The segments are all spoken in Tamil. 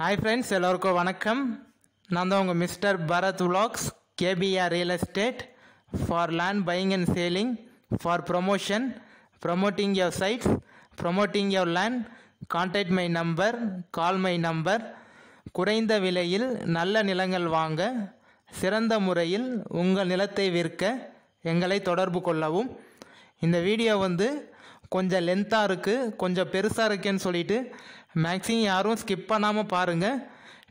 ஹாய் ஃப்ரெண்ட்ஸ் எல்லோருக்கும் வணக்கம் நான் தான் உங்கள் mister Bharath vlogs KPR real estate for land buying and selling for promotion promoting your sites promoting your land contact my number call my number குறைந்த விலையில் நல்ல நிலங்கள் வாங்க சிறந்த முறையில் உங்கள் நிலத்தை விற்க எங்களை தொடர்பு கொள்ளவும் இந்த வீடியோ வந்து கொஞ்சம் லென்த்தாக இருக்குது கொஞ்சம் பெருசாக இருக்குன்னு சொல்லிட்டு மேக்ஸிமம் யாரும் ஸ்கிப் பண்ணாமல் பாருங்கள்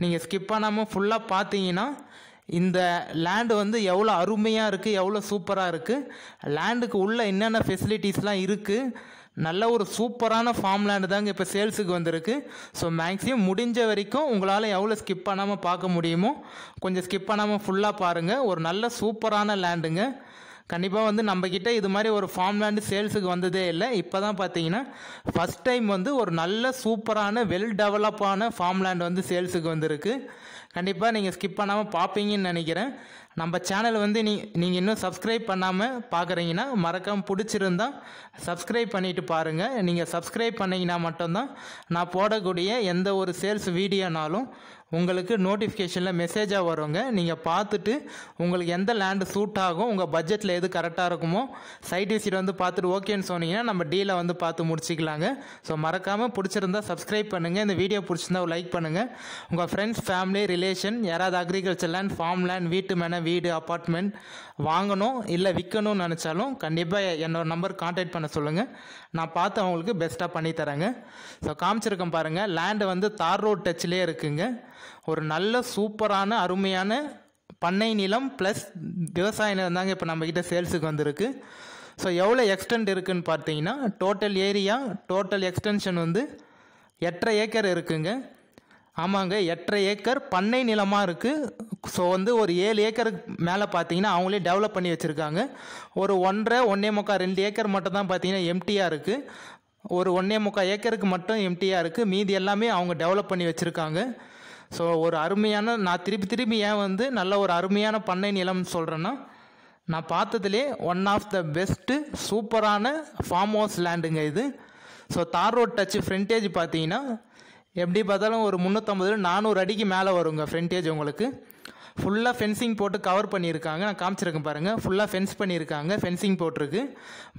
நீங்கள் ஸ்கிப் பண்ணாமல் ஃபுல்லாக பார்த்தீங்கன்னா இந்த லேண்டு வந்து எவ்வளோ அருமையாக இருக்குது எவ்வளோ சூப்பராக இருக்குது லேண்டுக்கு உள்ளே என்னென்ன ஃபெசிலிட்டிஸ்லாம் இருக்குது நல்ல ஒரு சூப்பரான ஃபார்ம் லேண்டு தாங்க இப்போ சேல்ஸுக்கு வந்திருக்கு ஸோ மேக்ஸிமம் முடிஞ்ச வரைக்கும் உங்களால் எவ்வளோ ஸ்கிப் பண்ணாமல் பார்க்க முடியுமோ கொஞ்சம் ஸ்கிப் பண்ணாமல் ஃபுல்லாக பாருங்கள் ஒரு நல்ல சூப்பரான லேண்டுங்க கண்டிப்பாக வந்து நம்மக்கிட்ட இது மாதிரி ஒரு ஃபார்ம் லேண்டு சேல்ஸுக்கு வந்ததே இல்லை இப்போ தான் பார்த்தீங்கன்னா ஃபஸ்ட் டைம் வந்து ஒரு நல்ல சூப்பரான வெல் டெவலப்பான ஃபார்ம் லேண்ட் வந்து சேல்ஸுக்கு வந்திருக்கு கண்டிப்பாக நீங்கள் ஸ்கிப் பண்ணாமல் பார்ப்பீங்கன்னு நினைக்கிறேன் நம்ம சேனல் வந்து நீ நீங்கள் இன்னும் சப்ஸ்கிரைப் பண்ணாமல் பார்க்குறீங்கன்னா மறக்காமல் பிடிச்சிருந்தா சப்ஸ்கிரைப் பண்ணிவிட்டு பாருங்கள் நீங்கள் சப்ஸ்கிரைப் பண்ணிங்கன்னா மட்டும்தான் நான் போடக்கூடிய எந்த ஒரு சேல்ஸ் வீடியோனாலும் உங்களுக்கு நோட்டிஃபிகேஷனில் மெசேஜாக வருங்க நீங்கள் பார்த்துட்டு உங்களுக்கு எந்த லேண்டு சூட் ஆகும் உங்கள் பட்ஜெட்டில் எது கரெக்டாக இருக்குமோ சைட் விசிட் வந்து பார்த்துட்டு ஓகேன்னு சொன்னீங்கன்னா நம்ம டீலை வந்து பார்த்து முடிச்சிக்கலாங்க ஸோ மறக்காமல் பிடிச்சிருந்தா சப்ஸ்கிரைப் பண்ணுங்கள் இந்த வீடியோ பிடிச்சிருந்தா லைக் பண்ணுங்கள் உங்கள் ஃப்ரெண்ட்ஸ் ஃபேமிலி ரிலேஷன் யாராவது அக்ரிகல்ச்சர் லேண்ட் ஃபார்ம் லேண்ட் வீட்டு மேன வீடு அப்பார்ட்மெண்ட் வாங்கணும் இல்லை விற்கணும்னு நினச்சாலும் கண்டிப்பாக என்னோடய நம்பர் கான்டாக்ட் பண்ண சொல்லுங்கள் நான் பார்த்து அவங்களுக்கு பெஸ்ட்டாக பண்ணித்தரேங்க ஸோ காமிச்சிருக்கேன் பாருங்கள் லேண்டு வந்து தார் ரோட் டச்சிலே இருக்குங்க ஒரு நல்ல சூப்பரான அருமையான பண்ணை நிலம் ப்ளஸ் விவசாய நிலம் தாங்க இப்போ நம்மக்கிட்ட சேல்ஸுக்கு வந்திருக்கு ஸோ எவ்வளோ எக்ஸ்டெண்ட் இருக்குதுன்னு பார்த்தீங்கன்னா டோட்டல் ஏரியா டோட்டல் எக்ஸ்டென்ஷன் வந்து எட்டரை ஏக்கர் இருக்குதுங்க ஆமாங்க எட்டரை ஏக்கர் பண்ணை நிலமாக இருக்குது ஸோ வந்து ஒரு ஏழு ஏக்கருக்கு மேலே பார்த்தீங்கன்னா அவங்களே டெவலப் பண்ணி வச்சுருக்காங்க ஒரு ஒன்றரை ஒன்றே முக்கால் ரெண்டு ஏக்கர் மட்டும் தான் பார்த்தீங்கன்னா எம்டியாக இருக்குது ஒரு ஒன்றே முக்கால் ஏக்கருக்கு மட்டும் எம்டியாக இருக்குது மீதி எல்லாமே அவங்க டெவலப் பண்ணி வச்சுருக்காங்க ஸோ ஒரு அருமையான நான் திருப்பி திருப்பி ஏன் வந்து நல்ல ஒரு அருமையான பண்ணை நிலம்னு சொல்கிறேன்னா நான் பார்த்ததுலே ஒன் ஆஃப் த பெஸ்ட்டு சூப்பரான ஃபார்ம் ஹவுஸ் லேண்டுங்க இது ஸோ தார் ரோட் டச்சு ஃப்ரண்டேஜ் பார்த்தீங்கன்னா எப்படி பார்த்தாலும் ஒரு முந்நூற்றம்பது நானூறு அடிக்கு மேலே வருங்க ஃப்ரண்டேஜ் உங்களுக்கு ஃபுல்லாக ஃபென்சிங் போட்டு கவர் பண்ணியிருக்காங்க நான் காமிச்சிருக்கேன் பாருங்கள் ஃபுல்லாக ஃபென்ஸ் பண்ணியிருக்காங்க ஃபென்சிங் போட்டிருக்கு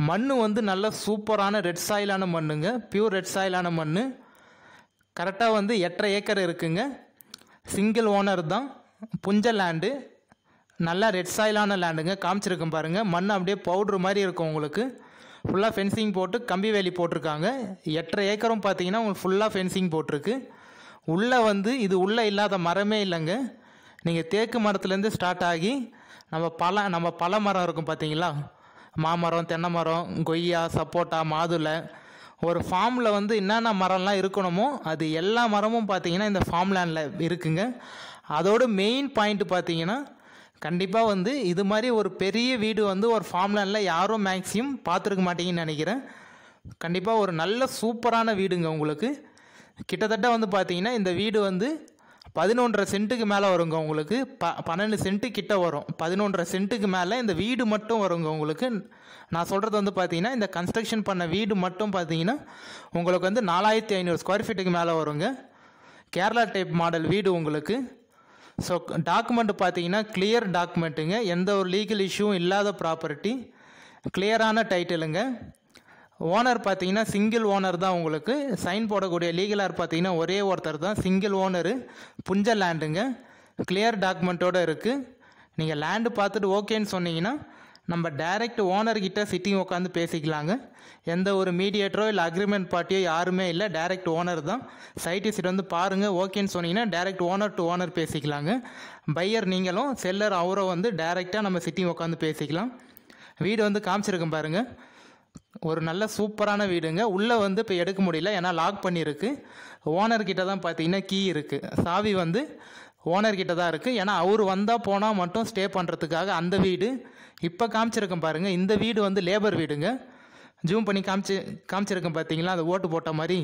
மண் வந்து நல்ல சூப்பரான ரெட் சாயிலான மண்ணுங்க பியூர் ரெட் சாயிலான மண் கரெக்டாக வந்து எட்டரை ஏக்கர் இருக்குங்க சிங்கிள் ஓனர் தான் புஞ்ச லேண்டு நல்லா ரெட் சாயிலான லேண்டுங்க காமிச்சிருக்கேன் பாருங்கள் மண் அப்படியே பவுட்ரு மாதிரி இருக்கும் உங்களுக்கு ஃபுல்லாக ஃபென்சிங் போட்டு கம்பி வேலி போட்டிருக்காங்க எட்டரை ஏக்கரும் பார்த்தீங்கன்னா உங்களுக்கு ஃபுல்லாக ஃபென்சிங் போட்டிருக்கு உள்ளே வந்து இது உள்ளே இல்லாத மரமே இல்லைங்க நீங்கள் தேக்கு மரத்துலேருந்து ஸ்டார்ட் ஆகி நம்ம பல நம்ம பல மரம் இருக்கும் பார்த்தீங்களா மாமரம் தென்னை மரம் கொய்யா சப்போட்டா மாதுளை ஒரு ஃபார்மில் வந்து என்னென்ன மரம்லாம் இருக்கணுமோ அது எல்லா மரமும் பார்த்தீங்கன்னா இந்த ஃபார்ம் லேண்டில் இருக்குங்க அதோட மெயின் பாயிண்ட் பார்த்தீங்கன்னா கண்டிப்பாக வந்து இது மாதிரி ஒரு பெரிய வீடு வந்து ஒரு ஃபார்ம்லேண்டில் யாரும் மேக்ஸிமம் பார்த்துருக்க மாட்டீங்கன்னு நினைக்கிறேன் கண்டிப்பாக ஒரு நல்ல சூப்பரான வீடுங்க உங்களுக்கு கிட்டத்தட்ட வந்து பார்த்தீங்கன்னா இந்த வீடு வந்து பதினொன்றரை சென்ட்டுக்கு மேலே வருங்க உங்களுக்கு ப பன்னெண்டு சென்ட்டு கிட்ட வரும் பதினொன்றரை சென்ட்டுக்கு மேலே இந்த வீடு மட்டும் வருங்க உங்களுக்கு நான் சொல்கிறது வந்து பார்த்தீங்கன்னா இந்த கன்ஸ்ட்ரக்ஷன் பண்ண வீடு மட்டும் பார்த்தீங்கன்னா உங்களுக்கு வந்து நாலாயிரத்தி ஐநூறு ஸ்கொயர் ஃபீட்டுக்கு மேலே வருங்க கேரளா டைப் மாடல் வீடு உங்களுக்கு ஸோ டாக்குமெண்ட் பார்த்தீங்கன்னா கிளியர் டாக்குமெண்ட்டுங்க எந்த ஒரு லீகல் இஷ்யூவும் இல்லாத ப்ராப்பர்ட்டி கிளியரான டைட்டிலுங்க ஓனர் பார்த்தீங்கன்னா சிங்கிள் ஓனர் தான் உங்களுக்கு சைன் போடக்கூடிய லீகலார் பார்த்தீங்கன்னா ஒரே ஒருத்தர் தான் சிங்கிள் ஓனரு புஞ்ச லேண்டுங்க கிளியர் டாக்குமெண்ட்டோடு இருக்குது நீங்கள் லேண்டு பார்த்துட்டு ஓகேன்னு சொன்னீங்கன்னா நம்ம டைரக்ட் ஓனர்கிட்ட சிட்டிங் உட்காந்து பேசிக்கலாங்க எந்த ஒரு மீடியேட்டரோ இல்லை அக்ரிமெண்ட் பார்ட்டியோ யாருமே இல்லை டைரக்ட் ஓனர் தான் சைட்டு சீட் வந்து பாருங்கள் ஓகேன்னு சொன்னீங்கன்னா டைரக்ட் ஓனர் டு ஓனர் பேசிக்கலாங்க பையர் நீங்களும் செல்லர் அவரோ வந்து டைரெக்டாக நம்ம சிட்டிங் உட்காந்து பேசிக்கலாம் வீடு வந்து காமிச்சிருக்கோம் பாருங்கள் ஒரு நல்ல சூப்பரான வீடுங்க உள்ளே வந்து இப்போ எடுக்க முடியல ஏன்னா லாக் பண்ணியிருக்கு ஓனர்கிட்ட தான் பார்த்தீங்கன்னா கீ இருக்குது சாவி வந்து ஓனர்கிட்ட தான் இருக்குது ஏன்னா அவர் வந்தால் போனால் மட்டும் ஸ்டே பண்ணுறதுக்காக அந்த வீடு இப்போ காமிச்சிருக்கேன் பாருங்கள் இந்த வீடு வந்து லேபர் வீடுங்க ஜூம் பண்ணி காமிச்சு காமிச்சிருக்கேன் பார்த்தீங்களா அந்த ஓட்டு போட்ட மாதிரி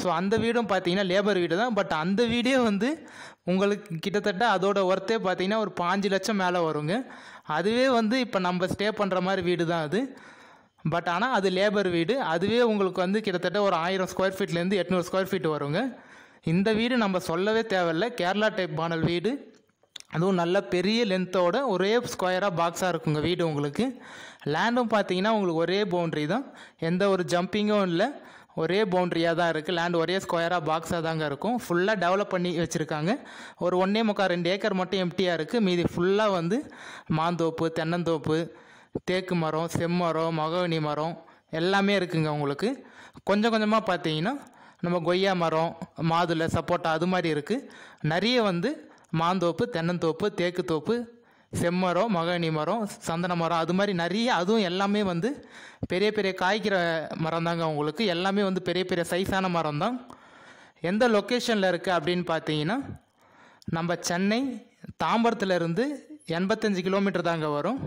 ஸோ அந்த வீடும் பார்த்தீங்கன்னா லேபர் வீடு தான் பட் அந்த வீடே வந்து உங்களுக்கு கிட்டத்தட்ட அதோட ஒர்த்தே பார்த்தீங்கன்னா ஒரு பாஞ்சு லட்சம் மேலே வருங்க அதுவே வந்து இப்போ நம்ம ஸ்டே பண்ணுற மாதிரி வீடு தான் அது பட் ஆனால் அது லேபர் வீடு அதுவே உங்களுக்கு வந்து கிட்டத்தட்ட ஒரு ஆயிரம் ஸ்கொயர் ஃபீட்லேருந்து எட்நூறு ஸ்கொயர் ஃபீட் வருங்க இந்த வீடு நம்ம சொல்லவே தேவையில்லை கேரளா டைப் பானல் வீடு அதுவும் நல்ல பெரிய லென்த்தோட ஒரே ஸ்கொயராக பாக்ஸாக இருக்குங்க வீடு உங்களுக்கு லேண்டும் பார்த்தீங்கன்னா உங்களுக்கு ஒரே பவுண்ட்ரி தான் எந்த ஒரு ஜம்பிங்கும் இல்லை ஒரே பவுண்ட்ரியாக தான் இருக்குது லேண்ட் ஒரே ஸ்கொயராக பாக்ஸாக தாங்க இருக்கும் ஃபுல்லாக டெவலப் பண்ணி வச்சுருக்காங்க ஒரு ஒன்றே முக்கால் ரெண்டு ஏக்கர் மட்டும் எம்டியாக இருக்குது மீதி ஃபுல்லாக வந்து மாந்தோப்பு தென்னந்தோப்பு தேக்கு மரம் செம்மரம் மகவனி மரம் எல்லாமே இருக்குங்க உங்களுக்கு கொஞ்சம் கொஞ்சமாக பார்த்தீங்கன்னா நம்ம கொய்யா மரம் மாதுளை சப்போட்டா அது மாதிரி இருக்குது நிறைய வந்து மாந்தோப்பு தென்னந்தோப்பு தேக்கு தோப்பு செம்மரம் மகனி மரம் சந்தன மரம் அது மாதிரி நிறைய அதுவும் எல்லாமே வந்து பெரிய பெரிய காய்க்கிற மரம் தாங்க அவங்களுக்கு எல்லாமே வந்து பெரிய பெரிய சைஸான மரம் தான் எந்த லொக்கேஷனில் இருக்குது அப்படின்னு பார்த்தீங்கன்னா நம்ம சென்னை தாம்பரத்துலேருந்து எண்பத்தஞ்சு கிலோமீட்டர் தாங்க வரும்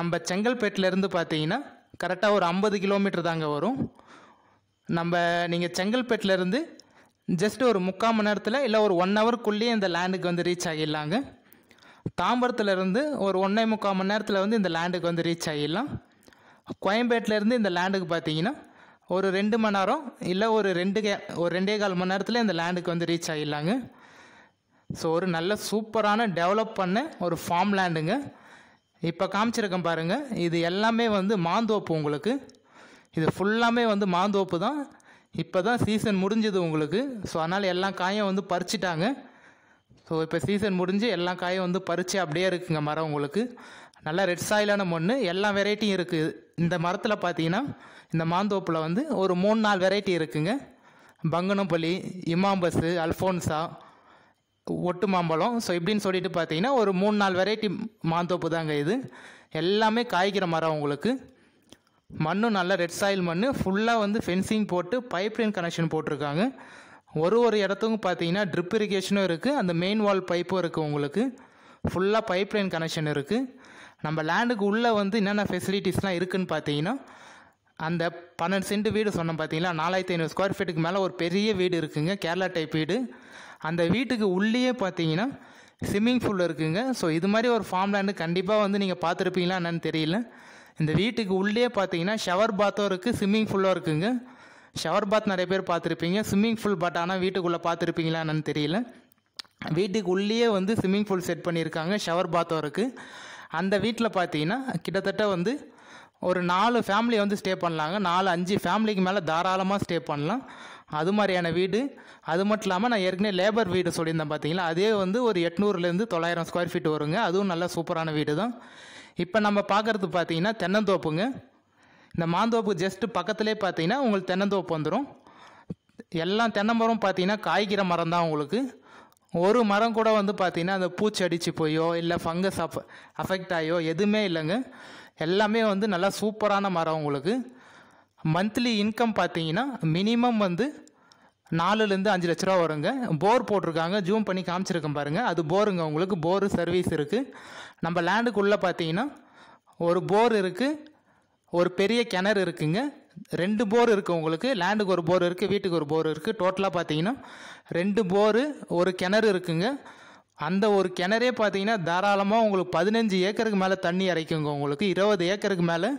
நம்ம செங்கல்பேட்டிலேருந்து பார்த்தீங்கன்னா கரெக்டாக ஒரு ஐம்பது கிலோமீட்டர் தாங்க வரும் நம்ம நீங்கள் செங்கல்பேட்டிலேருந்து ஜஸ்ட் ஒரு முக்கால் மணி நேரத்தில் இல்லை ஒரு ஒன் ஹவருக்குள்ளேயே இந்த லேண்டுக்கு வந்து ரீச் ஆகிடலாங்க தாம்பரத்துலேருந்து ஒரு ஒன்றே முக்கால் மணி நேரத்தில் வந்து இந்த லேண்டுக்கு வந்து ரீச் ஆகிடலாம் கோயம்பேட்டிலேருந்து இந்த லேண்டுக்கு பார்த்தீங்கன்னா ஒரு ரெண்டு மணி நேரம் இல்லை ஒரு ரெண்டு கே ஒரு ரெண்டே கால் மணி நேரத்தில் இந்த லேண்டுக்கு வந்து ரீச் ஆகிடலாங்க ஸோ ஒரு நல்ல சூப்பரான டெவலப் பண்ண ஒரு ஃபார்ம் லேண்டுங்க இப்போ காமிச்சிருக்கேன் பாருங்கள் இது எல்லாமே வந்து மாந்தோப்பு உங்களுக்கு இது ஃபுல்லாமே வந்து மாந்தோப்பு தான் இப்போ தான் சீசன் முடிஞ்சது உங்களுக்கு ஸோ அதனால் எல்லா காயும் வந்து பறிச்சிட்டாங்க ஸோ இப்போ சீசன் முடிஞ்சு எல்லா காயும் வந்து பறித்து அப்படியே இருக்குங்க மரம் உங்களுக்கு நல்லா ரெட் சாயிலான மண் எல்லா வெரைட்டியும் இருக்குது இந்த மரத்தில் பார்த்தீங்கன்னா இந்த மாந்தோப்பில் வந்து ஒரு மூணு நாலு வெரைட்டி இருக்குங்க பங்கனப்பள்ளி இமாம்பஸு அல்ஃபோன்ஸா ஒட்டு மாம்பழம் ஸோ இப்படின்னு சொல்லிட்டு பார்த்தீங்கன்னா ஒரு மூணு நாலு வெரைட்டி மாந்தோப்பு தாங்க இது எல்லாமே காய்க்கிற மரம் உங்களுக்கு மண்ணும் நல்ல ரெட் சாயில் மண் ஃபுல்லாக வந்து ஃபென்சிங் போட்டு பைப் லைன் கனெக்ஷன் போட்டிருக்காங்க ஒரு ஒரு இடத்துக்கும் பார்த்தீங்கன்னா ட்ரிப் இரிகேஷனும் இருக்குது அந்த மெயின் வால் பைப்பும் இருக்குது உங்களுக்கு ஃபுல்லாக பைப் லைன் கனெக்ஷன் இருக்குது நம்ம லேண்டுக்கு உள்ளே வந்து என்னென்ன ஃபெசிலிட்டிஸ்லாம் இருக்குதுன்னு பார்த்தீங்கன்னா அந்த பன்னெண்டு சென்ட் வீடு சொன்னோம் பார்த்தீங்கன்னா நாலாயிரத்தி ஐநூறு ஸ்கொயர் ஃபீட்டுக்கு மேலே ஒரு பெரிய வீடு இருக்குங்க கேரளா டைப் வீடு அந்த வீட்டுக்கு உள்ளேயே பார்த்தீங்கன்னா ஸ்விம்மிங் ஃபூல் இருக்குங்க ஸோ இது மாதிரி ஒரு ஃபார்ம் லேண்டு கண்டிப்பாக வந்து நீங்கள் பார்த்துருப்பீங்களா என்னென்னு தெரியல இந்த வீட்டுக்கு உள்ளே பார்த்தீங்கன்னா ஷவர் பாத்தும் இருக்குது ஸ்விம்மிங் ஃபுல்லும் இருக்குங்க ஷவர் பாத் நிறைய பேர் பார்த்துருப்பீங்க ஸ்விம்மிங் ஃபுல் பட் ஆனால் வீட்டுக்குள்ளே பார்த்துருப்பீங்களான்னு தெரியல வீட்டுக்கு உள்ளேயே வந்து ஸ்விம்மிங் ஃபுல் செட் பண்ணியிருக்காங்க ஷவர் பாத்தும் இருக்குது அந்த வீட்டில் பார்த்தீங்கன்னா கிட்டத்தட்ட வந்து ஒரு நாலு ஃபேமிலியை வந்து ஸ்டே பண்ணலாங்க நாலு அஞ்சு ஃபேமிலிக்கு மேலே தாராளமாக ஸ்டே பண்ணலாம் அது மாதிரியான வீடு அது மட்டும் இல்லாமல் நான் ஏற்கனவே லேபர் வீடு சொல்லியிருந்தேன் பார்த்தீங்களா அதே வந்து ஒரு எட்நூறுலேருந்து தொள்ளாயிரம் ஸ்கொயர் ஃபீட் வருங்க அதுவும் நல்லா சூப்பரான வீடு தான் இப்போ நம்ம பார்க்குறது பார்த்தீங்கன்னா தென்னந்தோப்புங்க இந்த மாந்தோப்பு ஜஸ்ட்டு பக்கத்துலேயே பார்த்தீங்கன்னா உங்களுக்கு தென்னந்தோப்பு வந்துடும் எல்லாம் தென்னை மரம் பார்த்தீங்கன்னா காய்கிற மரம் தான் உங்களுக்கு ஒரு மரம் கூட வந்து பார்த்திங்கன்னா அந்த பூச்சி அடித்து போயோ இல்லை ஃபங்கஸ் அஃப் அஃபெக்ட் ஆகியோ எதுவுமே இல்லைங்க எல்லாமே வந்து நல்லா சூப்பரான மரம் உங்களுக்கு மந்த்லி இன்கம் பார்த்தீங்கன்னா மினிமம் வந்து நாலுலேருந்து அஞ்சு லட்ச ரூபா வருங்க போர் போட்டிருக்காங்க ஜூம் பண்ணி காமிச்சிருக்கேன் பாருங்கள் அது போருங்க உங்களுக்கு போரு சர்வீஸ் இருக்குது நம்ம லேண்டுக்குள்ளே பார்த்தீங்கன்னா ஒரு போர் இருக்குது ஒரு பெரிய கிணறு இருக்குங்க ரெண்டு போர் இருக்குது உங்களுக்கு லேண்டுக்கு ஒரு போர் இருக்குது வீட்டுக்கு ஒரு போர் இருக்குது டோட்டலாக பார்த்தீங்கன்னா ரெண்டு போரு ஒரு கிணறு இருக்குங்க அந்த ஒரு கிணறே பார்த்தீங்கன்னா தாராளமாக உங்களுக்கு பதினஞ்சு ஏக்கருக்கு மேலே தண்ணி இறைக்குங்க உங்களுக்கு இருபது ஏக்கருக்கு மேலே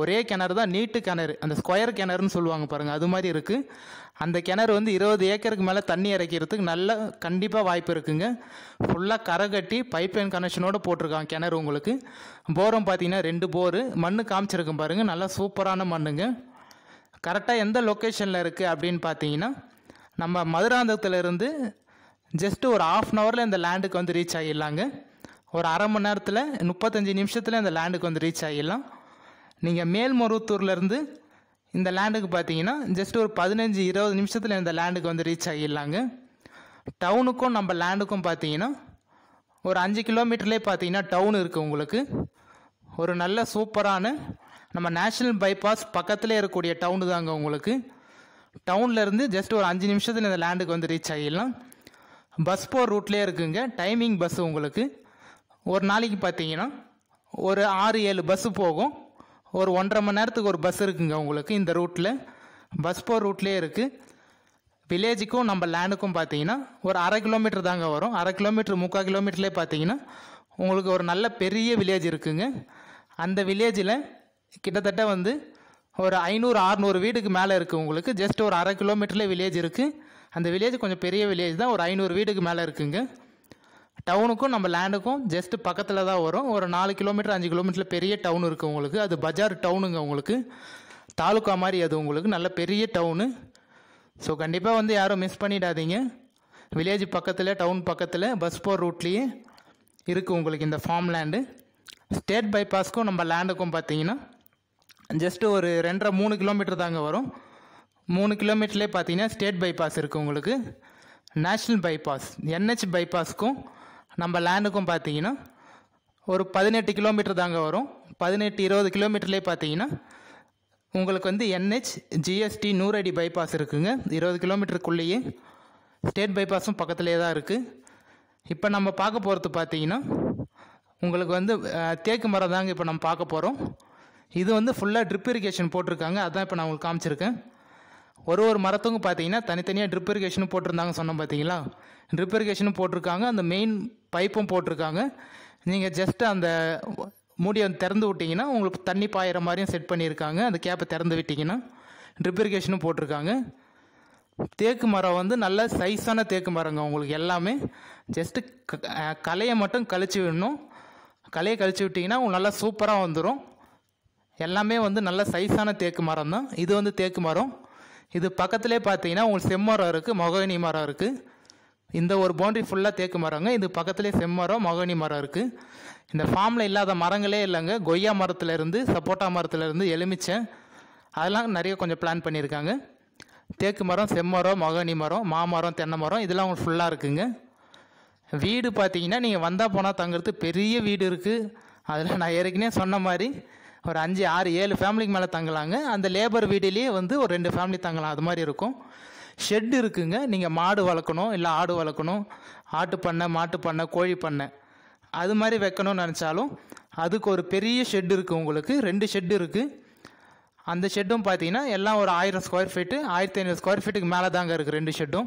ஒரே கிணறு தான் நீட்டு கிணறு அந்த ஸ்கொயர் கிணறுன்னு சொல்லுவாங்க பாருங்கள் அது மாதிரி இருக்குது அந்த கிணறு வந்து இருபது ஏக்கருக்கு மேலே தண்ணி இறக்கிறதுக்கு நல்ல கண்டிப்பாக வாய்ப்பு இருக்குங்க ஃபுல்லாக கரை கட்டி பைப் லைன் கனெக்ஷனோடு போட்டிருக்காங்க கிணறு உங்களுக்கு போரும் பார்த்தீங்கன்னா ரெண்டு போரு மண் காமிச்சிருக்கும் பாருங்கள் நல்லா சூப்பரான மண்ணுங்க கரெக்டாக எந்த லொக்கேஷனில் இருக்குது அப்படின்னு பார்த்தீங்கன்னா நம்ம இருந்து ஜஸ்ட்டு ஒரு ஆஃப் அன் ஹவரில் இந்த லேண்டுக்கு வந்து ரீச் ஆகிடலாங்க ஒரு அரை மணி நேரத்தில் முப்பத்தஞ்சு நிமிஷத்தில் இந்த லேண்டுக்கு வந்து ரீச் ஆகிடலாம் நீங்கள் மேல்மருவத்தூர்லேருந்து இந்த லேண்டுக்கு பார்த்தீங்கன்னா ஜஸ்ட் ஒரு பதினஞ்சு இருபது நிமிஷத்தில் இந்த லேண்டுக்கு வந்து ரீச் ஆகிடலாங்க டவுனுக்கும் நம்ம லேண்டுக்கும் பார்த்தீங்கன்னா ஒரு அஞ்சு கிலோமீட்டர்லேயே பார்த்தீங்கன்னா டவுன் இருக்குது உங்களுக்கு ஒரு நல்ல சூப்பரான நம்ம நேஷ்னல் பைபாஸ் பக்கத்தில் இருக்கக்கூடிய டவுனு தாங்க உங்களுக்கு டவுன்லேருந்து ஜஸ்ட் ஒரு அஞ்சு நிமிஷத்தில் இந்த லேண்டுக்கு வந்து ரீச் ஆகிடலாம் பஸ் போகிற ரூட்லேயே இருக்குங்க டைமிங் பஸ்ஸு உங்களுக்கு ஒரு நாளைக்கு பார்த்தீங்கன்னா ஒரு ஆறு ஏழு பஸ்ஸு போகும் ஒரு ஒன்றரை மணி நேரத்துக்கு ஒரு பஸ் இருக்குங்க உங்களுக்கு இந்த ரூட்டில் பஸ் போகிற ரூட்லேயே இருக்குது வில்லேஜுக்கும் நம்ம லேண்டுக்கும் பார்த்தீங்கன்னா ஒரு அரை கிலோமீட்டர் தாங்க வரும் அரை கிலோமீட்டர் முக்கால் கிலோமீட்டர்லேயே பார்த்தீங்கன்னா உங்களுக்கு ஒரு நல்ல பெரிய வில்லேஜ் இருக்குங்க அந்த வில்லேஜில் கிட்டத்தட்ட வந்து ஒரு ஐநூறு ஆறுநூறு வீடுக்கு மேலே இருக்குது உங்களுக்கு ஜஸ்ட் ஒரு அரை கிலோமீட்டரில் வில்லேஜ் இருக்குது அந்த வில்லேஜ் கொஞ்சம் பெரிய வில்லேஜ் தான் ஒரு ஐநூறு வீடுக்கு மேலே இருக்குங்க டவுனுக்கும் நம்ம லேண்டுக்கும் ஜஸ்ட் பக்கத்தில் தான் வரும் ஒரு நாலு கிலோமீட்டர் அஞ்சு கிலோமீட்டரில் பெரிய டவுன் இருக்குது உங்களுக்கு அது பஜார் டவுனுங்க உங்களுக்கு தாலுக்கா மாதிரி அது உங்களுக்கு நல்ல பெரிய டவுனு ஸோ கண்டிப்பாக வந்து யாரும் மிஸ் பண்ணிடாதீங்க வில்லேஜ் பக்கத்தில் டவுன் பக்கத்தில் பஸ் போர் ரூட்லேயே இருக்குது உங்களுக்கு இந்த ஃபார்ம் லேண்டு ஸ்டேட் பைபாஸ்க்கும் நம்ம லேண்டுக்கும் பார்த்தீங்கன்னா ஜஸ்ட்டு ஒரு ரெண்டரை மூணு கிலோமீட்டர் தாங்க வரும் மூணு கிலோமீட்டர்லேயே பார்த்தீங்கன்னா ஸ்டேட் பைபாஸ் இருக்குது உங்களுக்கு நேஷ்னல் பைபாஸ் என்ஹெச் பைபாஸ்க்கும் நம்ம லேண்டுக்கும் பார்த்தீங்கன்னா ஒரு பதினெட்டு கிலோமீட்டர் தாங்க வரும் பதினெட்டு இருபது கிலோமீட்டர்லேயே பார்த்தீங்கன்னா உங்களுக்கு வந்து என்ஹெச் ஜிஎஸ்டி நூறு அடி பைபாஸ் இருக்குதுங்க இருபது கிலோமீட்டருக்குள்ளேயே ஸ்டேட் பைபாஸும் பக்கத்துலேயே தான் இருக்குது இப்போ நம்ம பார்க்க போகிறது பார்த்தீங்கன்னா உங்களுக்கு வந்து தேக்கு மரம் தாங்க இப்போ நம்ம பார்க்க போகிறோம் இது வந்து ஃபுல்லாக ட்ரிப் இரிகேஷன் போட்டிருக்காங்க அதான் இப்போ நான் உங்களுக்கு காமிச்சிருக்கேன் ஒரு ஒரு மரத்துக்கும் பார்த்தீங்கன்னா தனித்தனியாக ட்ரிப் இரிகேஷனும் போட்டிருந்தாங்க சொன்னோம் பார்த்தீங்களா ட்ரிப் இரிகேஷனும் போட்டிருக்காங்க அந்த மெயின் பைப்பும் போட்டிருக்காங்க நீங்கள் ஜஸ்ட்டு அந்த மூடியை வந்து திறந்து விட்டிங்கன்னா உங்களுக்கு தண்ணி பாயிற மாதிரியும் செட் பண்ணியிருக்காங்க அந்த கேப்பை திறந்து விட்டிங்கன்னா ட்ரிப் இரிகேஷனும் போட்டிருக்காங்க தேக்கு மரம் வந்து நல்ல சைஸான தேக்கு மரங்க உங்களுக்கு எல்லாமே ஜஸ்ட்டு கலையை மட்டும் கழிச்சு விடணும் கலையை கழிச்சு விட்டிங்கன்னா உங்களுக்கு நல்லா சூப்பராக வந்துடும் எல்லாமே வந்து நல்ல சைஸான தேக்கு மரம் தான் இது வந்து தேக்கு மரம் இது பக்கத்துலேயே பார்த்தீங்கன்னா உங்களுக்கு செம்மரம் இருக்குது மொகனி மரம் இருக்குது இந்த ஒரு பவுண்ட்ரி ஃபுல்லாக தேக்கு மரங்க இது பக்கத்துலேயே செம்மரம் மொகனி மரம் இருக்குது இந்த ஃபார்மில் இல்லாத மரங்களே இல்லைங்க கொய்யா மரத்துலேருந்து சப்போட்டா மரத்துலேருந்து எலுமிச்சை அதெல்லாம் நிறைய கொஞ்சம் பிளான் பண்ணியிருக்காங்க தேக்கு மரம் செம்மரம் மொகனி மரம் மாமரம் தென்னை மரம் இதெல்லாம் உங்களுக்கு ஃபுல்லாக இருக்குங்க வீடு பார்த்தீங்கன்னா நீங்கள் வந்தால் போனால் தங்குறது பெரிய வீடு இருக்குது அதில் நான் ஏற்கனவே சொன்ன மாதிரி ஒரு அஞ்சு ஆறு ஏழு ஃபேமிலிக்கு மேலே தங்கலாங்க அந்த லேபர் வீட்டிலேயே வந்து ஒரு ரெண்டு ஃபேமிலி தங்கலாம் அது மாதிரி இருக்கும் ஷெட் இருக்குங்க நீங்கள் மாடு வளர்க்கணும் இல்லை ஆடு வளர்க்கணும் ஆட்டு பண்ணை மாட்டு பண்ணை கோழி பண்ணை அது மாதிரி வைக்கணும்னு நினச்சாலும் அதுக்கு ஒரு பெரிய ஷெட் இருக்குது உங்களுக்கு ரெண்டு ஷெட்டு இருக்குது அந்த ஷெட்டும் பார்த்தீங்கன்னா எல்லாம் ஒரு ஆயிரம் ஸ்கொயர் ஃபீட்டு ஆயிரத்தி ஐநூறு ஸ்கொயர் ஃபீட்டுக்கு மேலே தாங்க இருக்குது ரெண்டு ஷெட்டும்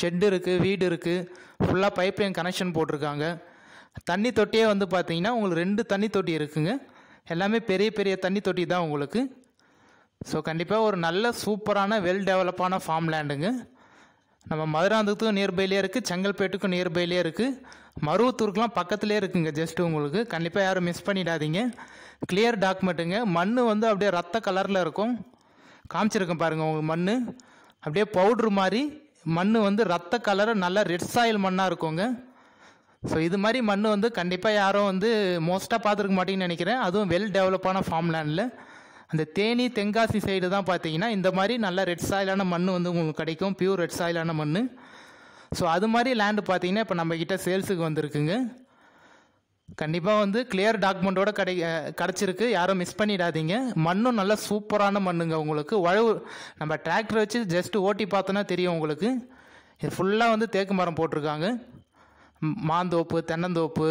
ஷெட்டு இருக்குது வீடு இருக்குது ஃபுல்லாக பைப் லைன் கனெக்ஷன் போட்டிருக்காங்க தண்ணி தொட்டியே வந்து பார்த்தீங்கன்னா உங்களுக்கு ரெண்டு தண்ணி தொட்டி இருக்குங்க எல்லாமே பெரிய பெரிய தண்ணி தொட்டி தான் உங்களுக்கு ஸோ கண்டிப்பாக ஒரு நல்ல சூப்பரான வெல் டெவலப்பான ஃபார்ம் லேண்டுங்க நம்ம மதுராந்தகத்துக்கும் நியர்பைலேயே இருக்குது செங்கல்பேட்டுக்கும் நியர்பைலேயே இருக்குது மருவத்தூருக்குலாம் பக்கத்துலேயே இருக்குங்க ஜஸ்ட்டு உங்களுக்கு கண்டிப்பாக யாரும் மிஸ் பண்ணிடாதீங்க கிளியர் டாக்குமெண்ட்டுங்க மண் வந்து அப்படியே ரத்த கலரில் இருக்கும் காமிச்சிருக்கேன் பாருங்கள் உங்கள் மண் அப்படியே பவுட்ரு மாதிரி மண் வந்து ரத்த கலரை நல்லா ரெட் சாயில் மண்ணாக இருக்குங்க ஸோ இது மாதிரி மண் வந்து கண்டிப்பாக யாரும் வந்து மோஸ்ட்டாக பார்த்துருக்க மாட்டேன்னு நினைக்கிறேன் அதுவும் வெல் டெவலப்பான ஃபார்ம் லேண்டில் அந்த தேனி தென்காசி சைடு தான் பார்த்தீங்கன்னா இந்த மாதிரி நல்ல ரெட் சாயிலான மண் வந்து உங்களுக்கு கிடைக்கும் பியூர் ரெட் சாயிலான மண் ஸோ அது மாதிரி லேண்டு பார்த்தீங்கன்னா இப்போ நம்மக்கிட்ட சேல்ஸுக்கு வந்திருக்குங்க கண்டிப்பாக வந்து கிளியர் டாக்குமெண்ட்டோட கிடை கிடச்சிருக்கு யாரும் மிஸ் பண்ணிடாதீங்க மண்ணும் நல்லா சூப்பரான மண்ணுங்க உங்களுக்கு உழவு நம்ம டிராக்டர் வச்சு ஜஸ்ட்டு ஓட்டி பார்த்தோன்னா தெரியும் உங்களுக்கு இது ஃபுல்லாக வந்து தேக்கு மரம் போட்டிருக்காங்க மாந்தோப்பு தென்னந்தோப்பு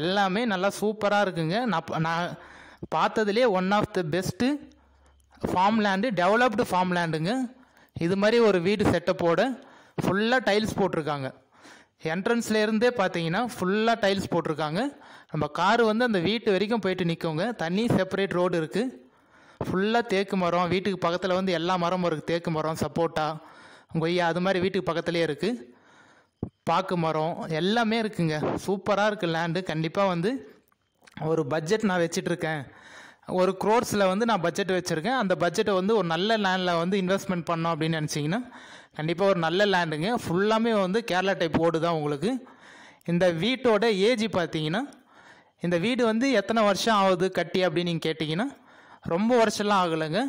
எல்லாமே நல்லா சூப்பராக இருக்குங்க நான் நான் பார்த்ததுலே one of the best farm land developed farm லேண்டுங்க இது மாதிரி ஒரு வீடு செட்டப்போடு ஃபுல்லாக டைல்ஸ் போட்டிருக்காங்க என்ட்ரன்ஸ்லேருந்தே பார்த்தீங்கன்னா ஃபுல்லாக டைல்ஸ் போட்டிருக்காங்க நம்ம காரு வந்து அந்த வீட்டு வரைக்கும் போயிட்டு நிற்கோங்க தண்ணி செப்பரேட் ரோடு இருக்குது ஃபுல்லாக தேக்கு மரம் வீட்டுக்கு பக்கத்தில் வந்து எல்லா மரமும் இருக்குது தேக்கு மரம் சப்போட்டா கொய்யா அது மாதிரி வீட்டுக்கு பக்கத்துலேயே இருக்குது பாக்கு மரம் எல்லாமே இருக்குங்க சூப்பராக இருக்குது லேண்டு கண்டிப்பாக வந்து ஒரு பட்ஜெட் நான் வச்சிட்ருக்கேன் ஒரு க்ரோர்ஸில் வந்து நான் பட்ஜெட் வச்சுருக்கேன் அந்த பட்ஜெட்டை வந்து ஒரு நல்ல லேண்டில் வந்து இன்வெஸ்ட்மெண்ட் பண்ணோம் அப்படின்னு நினச்சிங்கன்னா கண்டிப்பாக ஒரு நல்ல லேண்டுங்க ஃபுல்லாமே வந்து கேரளா டைப் ஓடு தான் உங்களுக்கு இந்த வீட்டோட ஏஜ் பார்த்தீங்கன்னா இந்த வீடு வந்து எத்தனை வருஷம் ஆகுது கட்டி அப்படின்னு நீங்கள் கேட்டிங்கன்னா ரொம்ப வருஷம்லாம் ஆகலைங்க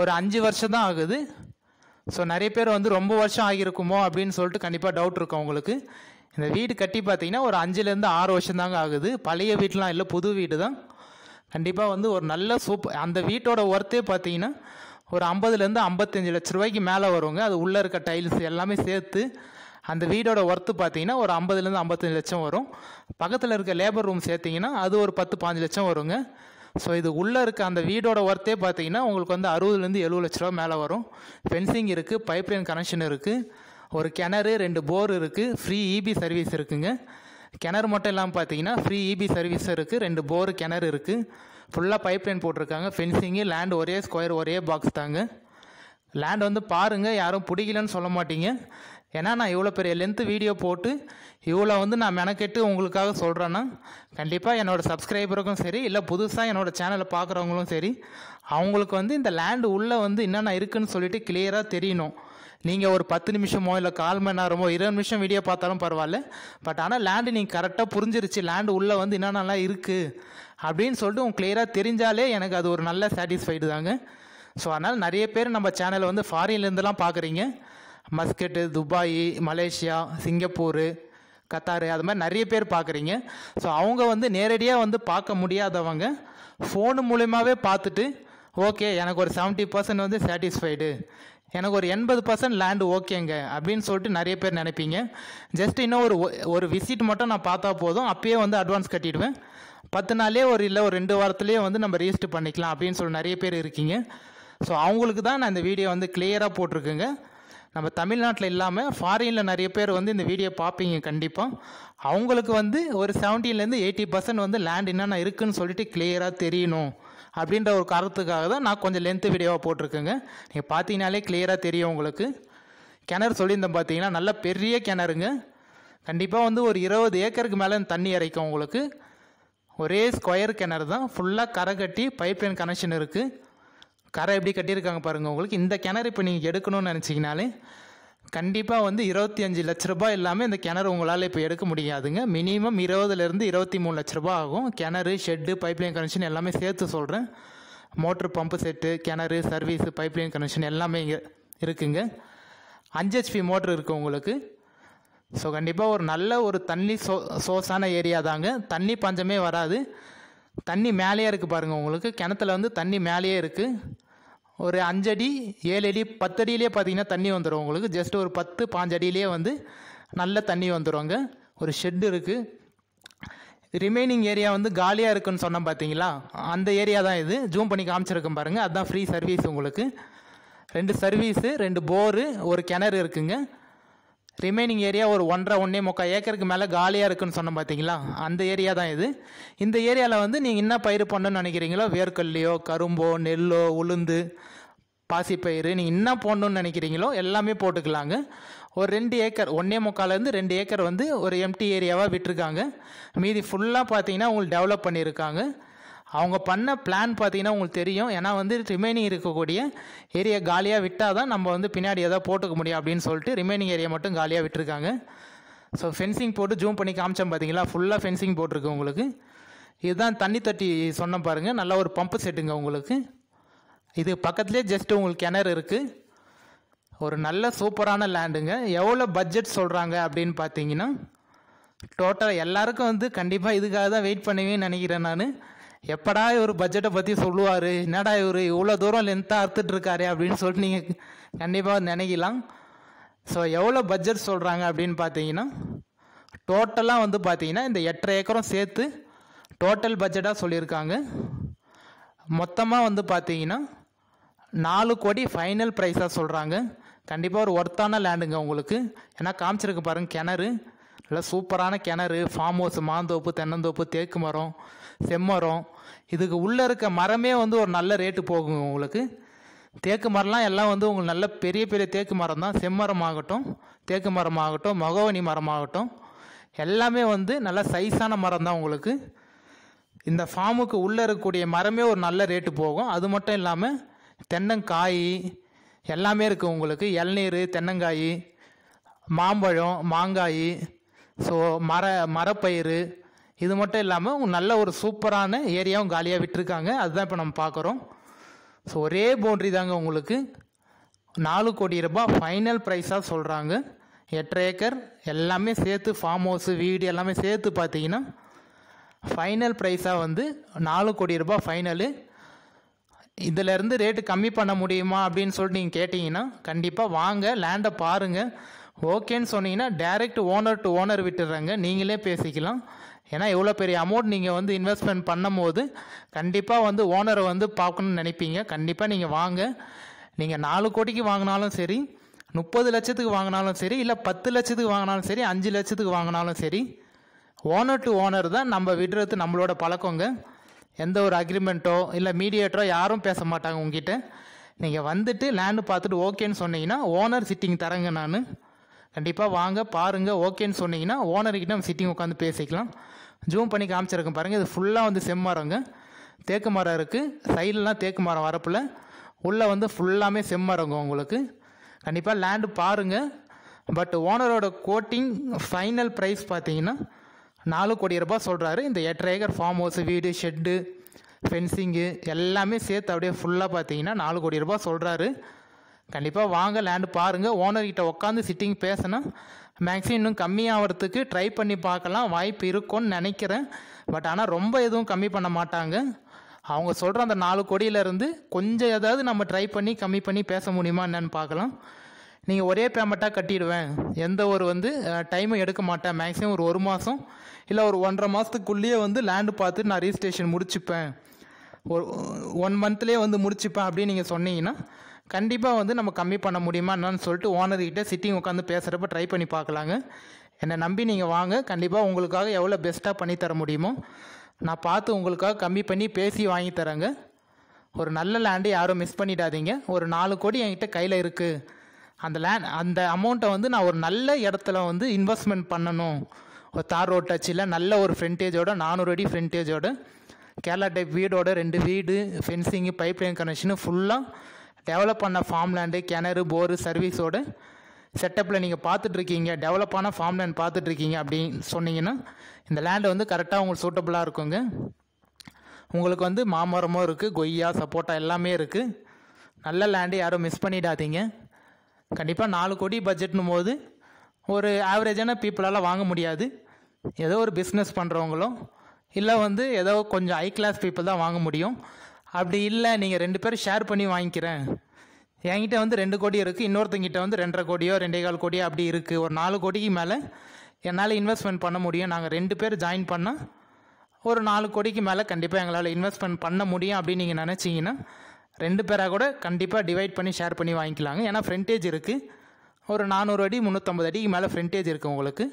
ஒரு அஞ்சு வருஷம் தான் ஆகுது ஸோ நிறைய பேர் வந்து ரொம்ப வருஷம் ஆகியிருக்குமோ அப்படின்னு சொல்லிட்டு கண்டிப்பாக டவுட் இருக்கும் உங்களுக்கு இந்த வீடு கட்டி பார்த்தீங்கன்னா ஒரு அஞ்சுலேருந்து ஆறு வருஷம் தாங்க ஆகுது பழைய வீட்டெலாம் இல்லை புது வீடு தான் கண்டிப்பாக வந்து ஒரு நல்ல சூப்பர் அந்த வீட்டோட ஒர்த்தே பார்த்தீங்கன்னா ஒரு ஐம்பதுலேருந்து ஐம்பத்தஞ்சு லட்ச ரூபாய்க்கு மேலே வருவாங்க அது உள்ளே இருக்க டைல்ஸ் எல்லாமே சேர்த்து அந்த வீடோட ஒர்த்து பார்த்தீங்கன்னா ஒரு ஐம்பதுலேருந்து ஐம்பத்தஞ்சு லட்சம் வரும் பக்கத்தில் இருக்க லேபர் ரூம் சேர்த்திங்கன்னா அது ஒரு பத்து பாஞ்சு லட்சம் வருங்க ஸோ இது உள்ளே இருக்க அந்த வீடோட ஒர்த்தே பார்த்தீங்கன்னா உங்களுக்கு வந்து அறுபதுலேருந்து எழுபது லட்ச ரூபா மேலே வரும் ஃபென்சிங் இருக்குது பைப் லைன் கனெக்ஷன் இருக்குது ஒரு கிணறு ரெண்டு போர் இருக்குது ஃப்ரீ இபி e சர்வீஸ் இருக்குதுங்க கிணறு மட்டும் இல்லாமல் பார்த்தீங்கன்னா ஃப்ரீ இபி சர்வீஸ் இருக்குது ரெண்டு போர் கிணறு இருக்குது ஃபுல்லாக பைப் லைன் போட்டிருக்காங்க ஃபென்சிங்கு லேண்ட் ஒரே ஸ்கொயர் ஒரே பாக்ஸ் தாங்க லேண்ட் வந்து பாருங்கள் யாரும் பிடிக்கலன்னு சொல்ல மாட்டீங்க ஏன்னா நான் இவ்வளோ பெரிய லென்த்து வீடியோ போட்டு இவ்வளோ வந்து நான் மெனக்கெட்டு உங்களுக்காக சொல்கிறேன்னா கண்டிப்பாக என்னோடய சப்ஸ்கிரைபருக்கும் சரி இல்லை புதுசாக என்னோடய சேனலை பார்க்குறவங்களும் சரி அவங்களுக்கு வந்து இந்த லேண்டு உள்ளே வந்து என்னென்ன இருக்குதுன்னு சொல்லிட்டு கிளியராக தெரியணும் நீங்கள் ஒரு பத்து நிமிஷமோ இல்லை கால் மணி நேரமோ இருபது நிமிஷம் வீடியோ பார்த்தாலும் பரவாயில்ல பட் ஆனால் லேண்டு நீங்கள் கரெக்டாக புரிஞ்சிருச்சு லேண்டு உள்ளே வந்து என்னென்னலாம் இருக்குது அப்படின்னு சொல்லிட்டு உங்களுக்கு கிளியராக தெரிஞ்சாலே எனக்கு அது ஒரு நல்ல சாட்டிஸ்ஃபைடு தாங்க ஸோ அதனால் நிறைய பேர் நம்ம சேனலை வந்து ஃபாரின்லேருந்துலாம் பார்க்குறீங்க Muscat Dubai Malaysia Singapore Qatar அது மாதிரி நிறைய பேர் பார்க்குறீங்க ஸோ அவங்க வந்து நேரடியாக வந்து பார்க்க முடியாதவங்க ஃபோனு மூலியமாகவே பார்த்துட்டு ஓகே எனக்கு ஒரு செவன்ட்டி பர்சன்ட் வந்து சாட்டிஸ்ஃபைடு எனக்கு ஒரு எண்பது பர்சன்ட் லேண்டு ஓகேங்க அப்படின்னு சொல்லிட்டு நிறைய பேர் நினைப்பீங்க ஜஸ்ட் இன்னும் ஒரு ஒரு விசிட் மட்டும் நான் பார்த்தா போதும் அப்பயே வந்து அட்வான்ஸ் கட்டிடுவேன் பத்து நாளே ஒரு இல்லை ஒரு ரெண்டு வாரத்துலேயே வந்து நம்ம ரிஜிஸ்டர் பண்ணிக்கலாம் அப்படின்னு சொல்லி நிறைய பேர் இருக்கீங்க ஸோ அவங்களுக்கு தான் நான் இந்த வீடியோ வந்து கிளியராக போட்டிருக்குங்க நம்ம தமிழ்நாட்டில் இல்லாமல் ஃபாரினில் நிறைய பேர் வந்து இந்த வீடியோ பார்ப்பீங்க கண்டிப்பாக அவங்களுக்கு வந்து ஒரு செவன்டீன்லேருந்து எயிட்டி பர்சன்ட் வந்து லேண்ட் என்னென்ன இருக்குதுன்னு சொல்லிட்டு கிளியராக தெரியணும் அப்படின்ற ஒரு காரணத்துக்காக தான் நான் கொஞ்சம் லென்த்து வீடியோவாக போட்டிருக்கேங்க நீங்கள் பார்த்தீங்கனாலே கிளியராக தெரியும் உங்களுக்கு கிணறு சொல்லியிருந்தோம் பார்த்தீங்கன்னா நல்ல பெரிய கிணறுங்க கண்டிப்பாக வந்து ஒரு இருபது ஏக்கருக்கு மேலே தண்ணி இறைக்கும் உங்களுக்கு ஒரே ஸ்கொயர் கிணறு தான் ஃபுல்லாக கரை கட்டி பைப் லைன் கனெக்ஷன் இருக்குது கரை எப்படி கட்டியிருக்காங்க பாருங்கள் உங்களுக்கு இந்த கிணறு இப்போ நீங்கள் எடுக்கணும்னு நினச்சிங்கனாலே கண்டிப்பாக வந்து இருபத்தி அஞ்சு லட்ச ரூபாய் இல்லாமல் இந்த கிணறு உங்களால் இப்போ எடுக்க முடியாதுங்க மினிமம் இருபதுலேருந்து இருபத்தி மூணு லட்ச ரூபா ஆகும் கிணறு ஷெட்டு பைப்லைன் கனெக்ஷன் எல்லாமே சேர்த்து சொல்கிறேன் மோட்ரு பம்பு செட்டு கிணறு சர்வீஸு பைப்லைன் கனெக்ஷன் எல்லாமே இங்கே இருக்குங்க அஞ்சு ஹெச்பி மோட்ரு இருக்குது உங்களுக்கு ஸோ கண்டிப்பாக ஒரு நல்ல ஒரு தண்ணி சோ சோர்ஸான ஏரியா தாங்க தண்ணி பஞ்சமே வராது தண்ணி மேலேயே இருக்குது பாருங்கள் உங்களுக்கு கிணத்துல வந்து தண்ணி மேலேயே இருக்குது ஒரு அஞ்சடி ஏழு அடி பத்தடியிலே பார்த்தீங்கன்னா தண்ணி வந்துடும் உங்களுக்கு ஜஸ்ட் ஒரு பத்து பாஞ்சடியிலே வந்து நல்ல தண்ணி வந்துடுங்க ஒரு ஷெட்டு இருக்குது ரிமைனிங் ஏரியா வந்து காலியாக இருக்குன்னு சொன்னோம் பார்த்தீங்களா அந்த ஏரியா தான் இது ஜூம் பண்ணி காமிச்சிருக்கேன் பாருங்கள் அதுதான் ஃப்ரீ சர்வீஸ் உங்களுக்கு ரெண்டு சர்வீஸு ரெண்டு போரு ஒரு கிணறு இருக்குங்க ரிமைனிங் ஏரியா ஒரு ஒன்றரை ஒன்றே முக்கால் ஏக்கருக்கு மேலே காலியாக இருக்குதுன்னு சொன்னோம் பார்த்தீங்களா அந்த ஏரியா தான் இது இந்த ஏரியாவில் வந்து நீங்கள் என்ன பயிர் பண்ணணும்னு நினைக்கிறீங்களோ வேர்க்கல்லையோ கரும்போ நெல்லோ உளுந்து பாசிப்பயிறு நீங்கள் என்ன போடணுன்னு நினைக்கிறீங்களோ எல்லாமே போட்டுக்கலாங்க ஒரு ரெண்டு ஏக்கர் ஒன்றே முக்காலேருந்து ரெண்டு ஏக்கர் வந்து ஒரு எம்டி ஏரியாவாக விட்டுருக்காங்க மீதி ஃபுல்லாக பார்த்தீங்கன்னா உங்களுக்கு டெவலப் பண்ணியிருக்காங்க அவங்க பண்ண பிளான் பார்த்தீங்கன்னா உங்களுக்கு தெரியும் ஏன்னா வந்து ரிமைனிங் இருக்கக்கூடிய ஏரியா காலியாக விட்டால் தான் நம்ம வந்து பின்னாடி எதாவது போட்டுக்க முடியும் அப்படின்னு சொல்லிட்டு ரிமைனிங் ஏரியா மட்டும் காலியாக விட்டுருக்காங்க ஸோ ஃபென்சிங் போட்டு ஜூம் பண்ணி காமிச்சோம் பார்த்தீங்களா ஃபுல்லாக ஃபென்சிங் போட்டிருக்கு உங்களுக்கு இதுதான் தண்ணி தட்டி சொன்ன பாருங்கள் நல்ல ஒரு பம்பு செட்டுங்க உங்களுக்கு இது பக்கத்துலேயே ஜஸ்ட் உங்களுக்கு கிணறு இருக்குது ஒரு நல்ல சூப்பரான லேண்டுங்க எவ்வளோ பட்ஜெட் சொல்கிறாங்க அப்படின்னு பார்த்தீங்கன்னா டோட்டல் எல்லாருக்கும் வந்து கண்டிப்பாக இதுக்காக தான் வெயிட் பண்ணுவேன்னு நினைக்கிறேன் நான் எப்படா இவர் பட்ஜெட்டை பற்றி சொல்லுவார் என்னடா இவர் இவ்வளோ தூரம் லென்த்தாக அறுத்துட்ருக்காரு அப்படின்னு சொல்லிட்டு நீங்கள் கண்டிப்பாக நினைக்கலாம் ஸோ எவ்வளோ பட்ஜெட் சொல்கிறாங்க அப்படின்னு பார்த்தீங்கன்னா டோட்டலாக வந்து பார்த்தீங்கன்னா இந்த எட்டரை ஏக்கரும் சேர்த்து டோட்டல் பட்ஜெட்டாக சொல்லியிருக்காங்க மொத்தமாக வந்து பார்த்தீங்கன்னா நாலு கோடி ஃபைனல் ப்ரைஸாக சொல்கிறாங்க கண்டிப்பாக ஒரு ஒர்த்தான லேண்டுங்க உங்களுக்கு ஏன்னா காமிச்சிருக்கு பாருங்கள் கிணறு நல்லா சூப்பரான கிணறு ஃபார்ம் ஹவுஸ் மாந்தோப்பு தென்னந்தோப்பு தேக்கு மரம் செம்மரம் இதுக்கு உள்ளே இருக்க மரமே வந்து ஒரு நல்ல ரேட்டு போகும் உங்களுக்கு தேக்கு மரம்லாம் எல்லாம் வந்து உங்களுக்கு நல்ல பெரிய பெரிய தேக்கு மரம் தான் செம்மரம் ஆகட்டும் தேக்கு மரம் ஆகட்டும் மகவனி மரம் ஆகட்டும் எல்லாமே வந்து நல்ல சைஸான மரம் தான் உங்களுக்கு இந்த ஃபார்முக்கு உள்ளே இருக்கக்கூடிய மரமே ஒரு நல்ல ரேட்டு போகும் அது மட்டும் இல்லாமல் தென்னங்காய் எல்லாமே இருக்குது உங்களுக்கு இளநீர் தென்னங்காய் மாம்பழம் மாங்காய் ஸோ மர மரப்பயிறு இது மட்டும் இல்லாமல் நல்ல ஒரு சூப்பரான ஏரியாவும் காலியாக விட்டுருக்காங்க அதுதான் இப்போ நம்ம பார்க்குறோம் ஸோ ஒரே பவுண்ட்ரி தாங்க உங்களுக்கு நாலு கோடி ரூபாய் ஃபைனல் ப்ரைஸாக சொல்கிறாங்க எட்டரை ஏக்கர் எல்லாமே சேர்த்து ஃபார்ம் ஹவுஸு வீடு எல்லாமே சேர்த்து பார்த்தீங்கன்னா ஃபைனல் ப்ரைஸாக வந்து நாலு கோடி ரூபாய் ஃபைனலு இதிலேருந்து ரேட்டு கம்மி பண்ண முடியுமா அப்படின்னு சொல்லிட்டு நீங்கள் கேட்டிங்கன்னா கண்டிப்பாக வாங்க லேண்டை பாருங்கள் ஓகேன்னு சொன்னீங்கன்னா டேரெக்ட் ஓனர் டு ஓனர் விட்டுடுறாங்க நீங்களே பேசிக்கலாம் ஏன்னா இவ்வளோ பெரிய அமௌண்ட் நீங்கள் வந்து இன்வெஸ்ட்மெண்ட் பண்ணும்போது கண்டிப்பாக வந்து ஓனரை வந்து பார்க்கணும்னு நினைப்பீங்க கண்டிப்பாக நீங்கள் வாங்க நீங்கள் நாலு கோடிக்கு வாங்கினாலும் சரி முப்பது லட்சத்துக்கு வாங்கினாலும் சரி இல்லை பத்து லட்சத்துக்கு வாங்கினாலும் சரி அஞ்சு லட்சத்துக்கு வாங்கினாலும் சரி ஓனர் டு ஓனர் தான் நம்ம விடுறது நம்மளோட பழக்கங்க எந்த ஒரு அக்ரிமெண்ட்டோ இல்லை மீடியேட்டரோ யாரும் பேச மாட்டாங்க உங்ககிட்ட நீங்கள் வந்துட்டு லேண்டு பார்த்துட்டு ஓகேன்னு சொன்னீங்கன்னா ஓனர் சிட்டிங் தரேங்க நான் கண்டிப்பாக வாங்க பாருங்கள் ஓகேன்னு சொன்னீங்கன்னா ஓனர்கிட்ட நம்ம சிட்டிங் உட்காந்து பேசிக்கலாம் ஜூம் பண்ணி காமிச்சிருக்கேன் பாருங்கள் இது ஃபுல்லாக வந்து செம்மரங்க தேக்கு மரம் இருக்குது சைட்லலாம் தேக்கு மரம் வரப்பில் உள்ளே வந்து ஃபுல்லாமே செம்மரங்க உங்களுக்கு கண்டிப்பாக லேண்டு பாருங்கள் பட் ஓனரோட கோட்டிங் ஃபைனல் ப்ரைஸ் பார்த்தீங்கன்னா நாலு கோடி ரூபாய் சொல்கிறாரு இந்த எட்டரை ஏக்கர் ஃபார்ம் ஹவுஸு வீடு ஷெட்டு ஃபென்சிங்கு எல்லாமே சேர்த்து அப்படியே ஃபுல்லாக பார்த்தீங்கன்னா நாலு கோடி ரூபாய் சொல்கிறாரு கண்டிப்பாக வாங்க லேண்டு பாருங்கள் ஓனர்கிட்ட உட்காந்து சிட்டிங் பேசினா மேக்ஸிமம் இன்னும் கம்மியாகிறதுக்கு ட்ரை பண்ணி பார்க்கலாம் வாய்ப்பு இருக்கும்னு நினைக்கிறேன் பட் ஆனால் ரொம்ப எதுவும் கம்மி பண்ண மாட்டாங்க அவங்க சொல்கிற அந்த நாலு கோடியிலேருந்து கொஞ்சம் ஏதாவது நம்ம ட்ரை பண்ணி கம்மி பண்ணி பேச முடியுமா என்னென்னு பார்க்கலாம் நீங்கள் ஒரே பேமெண்ட்டாக கட்டிடுவேன் எந்த ஒரு வந்து டைமும் எடுக்க மாட்டேன் மேக்ஸிமம் ஒரு ஒரு மாதம் இல்லை ஒரு ஒன்றரை மாதத்துக்குள்ளேயே வந்து லேண்டு பார்த்து நான் ரிஜிஸ்ட்ரேஷன் முடிச்சுப்பேன் ஒரு ஒன் மந்த்லேயே வந்து முடிச்சுப்பேன் அப்படின்னு நீங்கள் சொன்னீங்கன்னா கண்டிப்பாக வந்து நம்ம கம்மி பண்ண முடியுமா என்னன்னு சொல்லிட்டு ஓனர்கிட்ட சிட்டிங் உட்காந்து பேசுகிறப்ப ட்ரை பண்ணி பார்க்கலாங்க என்னை நம்பி நீங்கள் வாங்க கண்டிப்பாக உங்களுக்காக எவ்வளோ பெஸ்ட்டாக பண்ணித்தர முடியுமோ நான் பார்த்து உங்களுக்காக கம்மி பண்ணி பேசி வாங்கி தரேங்க ஒரு நல்ல லேண்டை யாரும் மிஸ் பண்ணிடாதீங்க ஒரு நாலு கோடி என்கிட்ட கையில் இருக்குது அந்த லேண்ட் அந்த அமௌண்ட்டை வந்து நான் ஒரு நல்ல இடத்துல வந்து இன்வெஸ்ட்மெண்ட் பண்ணணும் ஒரு தார் ரோட் டச்சில் நல்ல ஒரு ஃப்ரெண்டேஜோட நானூறு அடி ஃப்ரெண்டேஜோட கேரளா டைப் வீடோட ரெண்டு வீடு ஃபென்சிங்கு பைப் லைன் கனெக்ஷனு ஃபுல்லாக டெவலப் பண்ண ஃபார்ம் லேண்டு கிணறு போரு சர்வீஸோட செட்டப்பில் நீங்கள் பார்த்துட்ருக்கீங்க டெவலப்பான ஃபார்ம் லேண்ட் பார்த்துட்ருக்கீங்க அப்படின்னு சொன்னீங்கன்னா இந்த லேண்டு வந்து கரெக்டாக உங்களுக்கு சூட்டபுளாக இருக்குங்க உங்களுக்கு வந்து மாமரமும் இருக்குது கொய்யா சப்போட்டா எல்லாமே இருக்குது நல்ல லேண்டு யாரும் மிஸ் பண்ணிடாதீங்க கண்டிப்பாக நாலு கோடி பட்ஜெட்னும் போது ஒரு ஆவரேஜான பீப்புளால் வாங்க முடியாது ஏதோ ஒரு பிஸ்னஸ் பண்ணுறவங்களோ இல்லை வந்து ஏதோ கொஞ்சம் ஹை கிளாஸ் பீப்புள் தான் வாங்க முடியும் அப்படி இல்லை நீங்கள் ரெண்டு பேரும் ஷேர் பண்ணி வாங்கிக்கிறேன் என்கிட்ட வந்து ரெண்டு கோடி இருக்குது இன்னொருத்தங்கிட்ட வந்து ரெண்டரை கோடியோ ரெண்டே கால் கோடியோ அப்படி இருக்குது ஒரு நாலு கோடிக்கு மேலே என்னால் இன்வெஸ்ட்மெண்ட் பண்ண முடியும் நாங்கள் ரெண்டு பேர் ஜாயின் பண்ணால் ஒரு நாலு கோடிக்கு மேலே கண்டிப்பாக எங்களால் இன்வெஸ்ட்மெண்ட் பண்ண முடியும் அப்படின்னு நீங்கள் நினச்சிங்கன்னா ரெண்டு பேராக கூட கண்டிப்பாக டிவைட் பண்ணி ஷேர் பண்ணி வாங்கிக்கலாங்க ஏன்னா ஃப்ரெண்டேஜ் இருக்குது ஒரு நானூறு அடி முந்நூற்றம்பது அடிக்கு மேலே ஃப்ரெண்டேஜ் இருக்குது உங்களுக்கு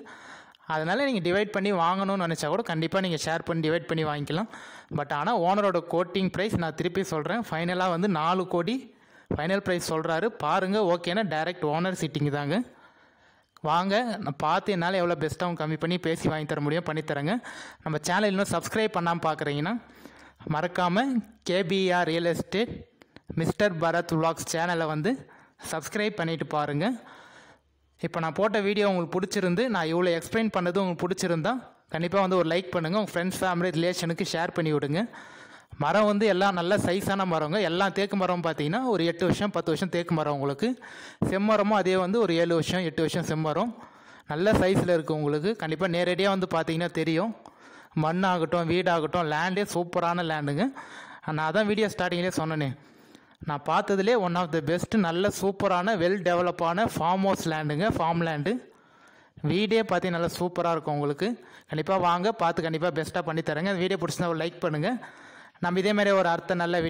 அதனால் நீங்கள் டிவைட் பண்ணி வாங்கணும்னு நினச்சா கூட கண்டிப்பாக நீங்கள் ஷேர் பண்ணி டிவைட் பண்ணி வாங்கிக்கலாம் பட் ஆனால் ஓனரோட கோட்டிங் ப்ரைஸ் நான் திருப்பி சொல்கிறேன் ஃபைனலாக வந்து நாலு கோடி ஃபைனல் ப்ரைஸ் சொல்கிறாரு பாருங்கள் ஓகேன்னா டைரக்ட் ஓனர் சிட்டிங் தாங்க வாங்க நான் பார்த்து என்னால் எவ்வளோ பெஸ்ட்டாகவும் கம்மி பண்ணி பேசி வாங்கி தர முடியும் பண்ணித்தரேங்க நம்ம சேனல் இன்னும் சப்ஸ்கிரைப் பண்ணாமல் பார்க்குறீங்கன்னா மறக்காமல் KPR real estate mister Bharath vlogs சேனலை வந்து சப்ஸ்கிரைப் பண்ணிவிட்டு பாருங்கள் இப்போ நான் போட்ட வீடியோ உங்களுக்கு பிடிச்சிருந்து நான் இவ்வளோ எக்ஸ்பிளைன் பண்ணது உங்களுக்கு பிடிச்சிருந்தா கண்டிப்பாக வந்து ஒரு லைக் பண்ணுங்கள் உங்கள் ஃப்ரெண்ட்ஸ் ஃபேமிலி ரிலேஷனுக்கு ஷேர் பண்ணி விடுங்க மரம் வந்து எல்லாம் நல்ல சைஸான மரங்க எல்லாம் தேக்கு மரம் பார்த்தீங்கன்னா ஒரு எட்டு வருஷம் பத்து வருஷம் தேக்கு மரம் உங்களுக்கு செம்மரமும் அதே வந்து ஒரு ஏழு வருஷம் எட்டு வருஷம் செம்மரம் நல்ல சைஸில் இருக்குது உங்களுக்கு கண்டிப்பாக நேரடியாக வந்து பார்த்தீங்கன்னா தெரியும் மண்ணாகட்டும் வீடாகட்டும் லேண்டே சூப்பரான லேண்டுங்க நான் தான் வீடியோ ஸ்டார்டிங்லேயே சொன்னேனே நான் பார்த்ததுலே ஒன் ஆஃப் த பெஸ்ட் நல்ல சூப்பரான வெல் டெவலப்பான ஃபார்ம் ஹவுஸ் லேண்டுங்க ஃபார்ம் லேண்டு வீடே பார்த்து நல்லா சூப்பராக இருக்கும் உங்களுக்கு கண்டிப்பாக வாங்க பார்த்து கண்டிப்பாக பெஸ்ட்டாக பண்ணித்தரேங்க வீடியோ பிடிச்சிருந்தா ஒரு லைக் பண்ணுங்கள் நம்ம இதேமாதிரி ஒரு அர்த்தம் நல்ல வீடியோ